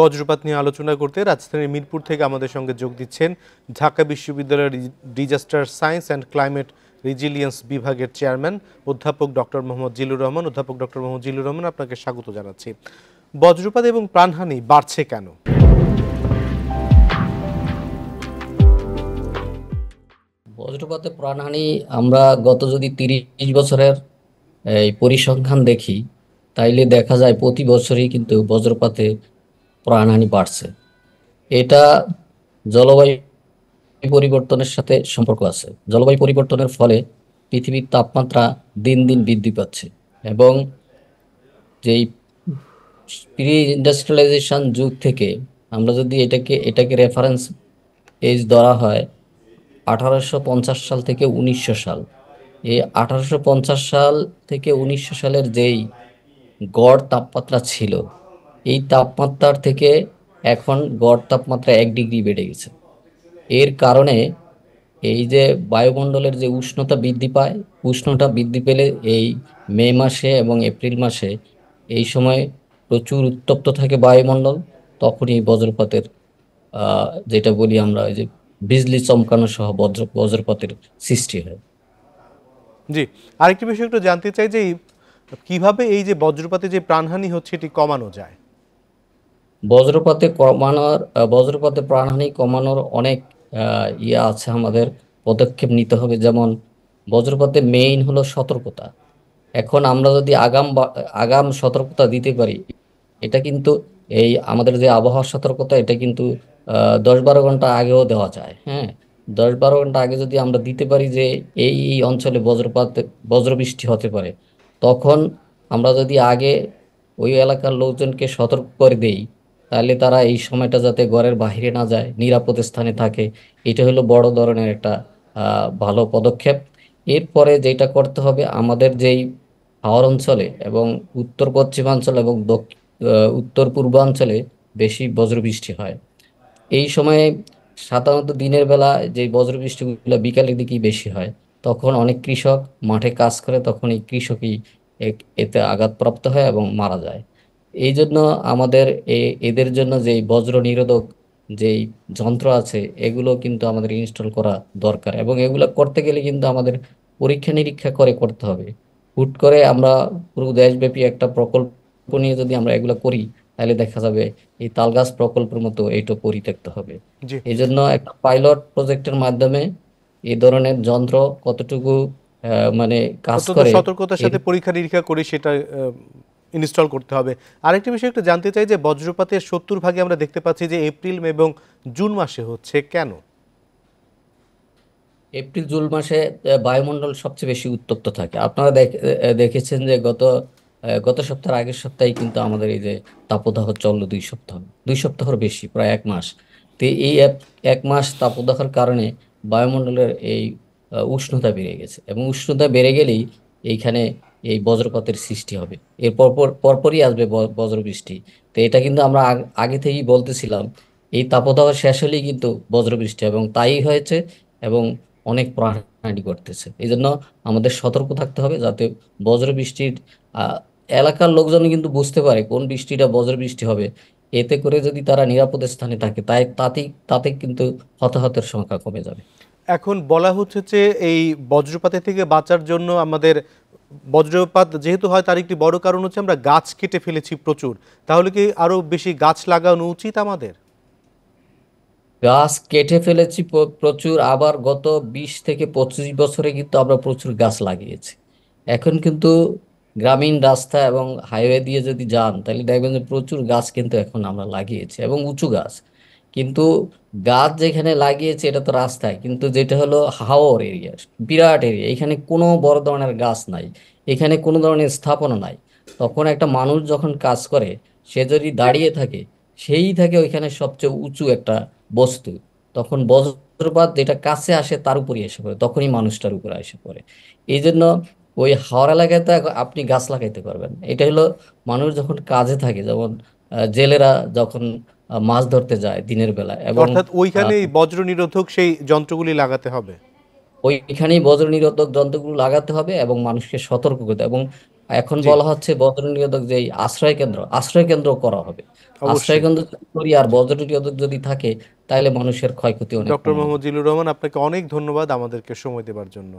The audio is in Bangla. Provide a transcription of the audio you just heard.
বজ্রপাত নিয়ে আলোচনা করতে রাজধানীর মিরপুর থেকে আমাদের সঙ্গে যোগ দিচ্ছেন ঢাকা বিশ্ববিদ্যালয়ের disaster science and climate resilience বিভাগের চেয়ারম্যান অধ্যাপক ডক্টর মোহাম্মদ জিলুর রহমান অধ্যাপক ডক্টর মোহাম্মদ জিলুর রহমান আপনাকে স্বাগত জানাচ্ছি বজ্রপাত এবং প্রাণহানি বাড়ছে কেন বজ্রপাতে প্রাণহানি আমরা গত যদি তিরিশ বছরের এই পরিসংখ্যান দেখি তাইলে দেখা যায় প্রতি বছরই কিন্তু বজ্রপাতে প্রাণহানি বাড়ছে এটা জলবায়ু পরিবর্তনের সাথে সম্পর্ক আছে জলবায়ু পরিবর্তনের ফলে পৃথিবীর তাপমাত্রা দিন দিন বৃদ্ধি পাচ্ছে এবং যেই প্রি ইন্ডাস্ট্রিয়ালাইজেশন যুগ থেকে আমরা যদি এটাকে এটাকে রেফারেন্স এজ ধরা হয় আঠারোশো সাল থেকে উনিশশো সাল এই আঠারোশো সাল থেকে উনিশশো সালের যেই গড় তাপমাত্রা ছিল এই তাপমাত্রার থেকে এখন গড় তাপমাত্রা এক ডিগ্রি বেড়ে গেছে এর কারণে এই যে বায়ুমণ্ডলের যে উষ্ণতা বৃদ্ধি পায় উষ্ণতা বৃদ্ধি পেলে এই মে মাসে এবং এপ্রিল মাসে এই সময় প্রচুর উত্তপ্ত থাকে বায়ুমণ্ডল তখনই বজ্রপাতের যেটা বলি আমরা ওই যে বিজলি চমকানো সহ বজ্র বজ্রপাতের সৃষ্টি হয় জি আরেকটি বিষয় একটু জানতে চাই যে কিভাবে এই যে বজ্রপাতে যে প্রাণহানি হচ্ছে এটি কমানো যায় বজ্রপাতে কমানোর বজ্রপাতে প্রাণহানি কমানোর অনেক ইয়ে আছে আমাদের পদক্ষেপ নিতে হবে যেমন বজ্রপাতে মেইন হলো সতর্কতা এখন আমরা যদি আগাম আগাম সতর্কতা দিতে পারি এটা কিন্তু এই আমাদের যে আবহাওয়ার সতর্কতা এটা কিন্তু দশ বারো ঘন্টা আগেও দেওয়া যায় হ্যাঁ দশ বারো ঘন্টা আগে যদি আমরা দিতে পারি যে এই এই অঞ্চলে বজ্রপাত বজ্রবৃষ্টি হতে পারে তখন আমরা যদি আগে ওই এলাকার লোকজনকে সতর্ক করে দেই তাহলে তারা এই সময়টা যাতে ঘরের বাহিরে না যায় নিরাপদ স্থানে থাকে এটা হলো বড় ধরনের একটা ভালো পদক্ষেপ এরপরে যেটা করতে হবে আমাদের যেই হাওয়ার অঞ্চলে এবং উত্তর পশ্চিমাঞ্চল এবং উত্তর পূর্বাঞ্চলে বেশি বজ্রবৃষ্টি হয় এই সময়ে সাধারণত দিনের বেলা যে বজ্রবৃষ্টিগুলো বিকালের দিকেই বেশি হয় তখন অনেক কৃষক মাঠে কাজ করে তখন এই কৃষকই এতে আঘাতপ্রাপ্ত হয় এবং মারা যায় এই জন্য আমাদের এদের জন্য যেই বজ্র নিরোধক যেই যন্ত্র আছে এগুলো কিন্তু আমাদের ইনস্টল করা দরকার এবং এগুলো করতে গেলে কিন্তু আমাদের পরীক্ষা নিরীক্ষা করে করতে হবে হুট করে আমরা পুরো দেশব্যাপী একটা প্রকল্প নিয়ে যদি আমরা এগুলো করি তাহলে দেখা যাবে এই তালগাছ প্রকল্পের মতো এইটা পরিত্যক্ত হবে এই জন্য একটা পাইলট প্রজেক্টের মাধ্যমে এই ধরনের যন্ত্র কতটুকু মানে কাজ করে সতর্কতার সাথে পরীক্ষা নিরীক্ষা করে সেটা ইনস্টল করতে হবে আরেকটি বিষয় একটু জানতে চাই যে বজ্রপাতের সত্তর ভাগে আমরা দেখতে পাচ্ছি যে এপ্রিল এবং জুন মাসে হচ্ছে কেন এপ্রিল জুন মাসে বায়ুমণ্ডল সবচেয়ে বেশি উত্তপ্ত থাকে আপনারা দেখেছেন যে গত গত সপ্তাহের আগের সপ্তাহে কিন্তু আমাদের এই যে তাপদাহ চললো দুই সপ্তাহ দুই সপ্তাহর বেশি প্রায় এক মাস তো এই এক মাস তাপদাহের কারণে বায়ুমণ্ডলের এই উষ্ণতা বেড়ে গেছে এবং উষ্ণতা বেড়ে গেলেই এইখানে এই বজ্রপাতের সৃষ্টি হবে এর পরপর পরপরই আসবে বজ্রবৃষ্টি তো এটা কিন্তু আমরা আগে থেকেই বলতেছিলাম এই তাপদাহ শেষ হলেই কিন্তু বজ্রবৃষ্টি এবং তাই হয়েছে এবং অনেক প্রাণহানি করতেছে এই জন্য আমাদের সতর্ক থাকতে হবে যাতে বজ্রবৃষ্টির এলাকার লোকজন কিন্তু বুঝতে পারে কোন বৃষ্টিটা বজ্রবৃষ্টি হবে এতে করে যদি তারা নিরাপদ স্থানে থাকে তাই তাতেই তাতে কিন্তু হতাহতের সংখ্যা কমে যাবে এখন বলা হচ্ছে যে এই বজ্রপাতে থেকে বাঁচার জন্য আমাদের বজ্রপাত যেহেতু হয় তার একটি বড় কারণ হচ্ছে আমরা গাছ কেটে ফেলেছি প্রচুর তাহলে কি আরো বেশি গাছ লাগানো উচিত আমাদের গাছ কেটে ফেলেছি প্রচুর আবার গত বিশ থেকে পঁচিশ বছরে কিন্তু আমরা প্রচুর গাছ লাগিয়েছি এখন কিন্তু গ্রামীণ রাস্তা এবং হাইওয়ে দিয়ে যদি যান তাহলে দেখবেন যে প্রচুর গাছ কিন্তু এখন আমরা লাগিয়েছি এবং উঁচু গাছ কিন্তু গাছ যেখানে লাগিয়েছে এটা তো রাস্তায় কিন্তু যেটা হলো হাওর এরিয়া বিরাট এরিয়া এখানে কোনো বড় ধরনের গাছ নাই এখানে কোনো ধরনের স্থাপনা নাই তখন একটা মানুষ যখন কাজ করে সে যদি দাঁড়িয়ে থাকে সেই থাকে ওইখানে সবচেয়ে উঁচু একটা বস্তু তখন বজ্রপাত যেটা কাছে আসে তার উপরে এসে পড়ে তখনই মানুষটার উপরে এসে পড়ে এই জন্য ওই হাওয়ার এলাকায় তো আপনি গাছ লাগাইতে পারবেন এটা হলো মানুষ যখন কাজে থাকে যেমন জেলেরা যখন মাছ ধরতে যায় দিনের বেলা এবং অর্থাৎ ওইখানেই বজ্র নিরোধক সেই যন্ত্রগুলি লাগাতে হবে ওইখানেই বজ্র নিরোধক যন্ত্রগুলো লাগাতে হবে এবং মানুষকে সতর্ক করতে এবং এখন বলা হচ্ছে বজ্র নিরোধক যে আশ্রয় কেন্দ্র আশ্রয় কেন্দ্র করা হবে আশ্রয় কেন্দ্র করি আর বজ্র নিরোধক যদি থাকে তাহলে মানুষের ক্ষয়ক্ষতি অনেক ডক্টর মোহাম্মদ জিলুর রহমান আপনাকে অনেক ধন্যবাদ আমাদেরকে সময় দেবার জন্য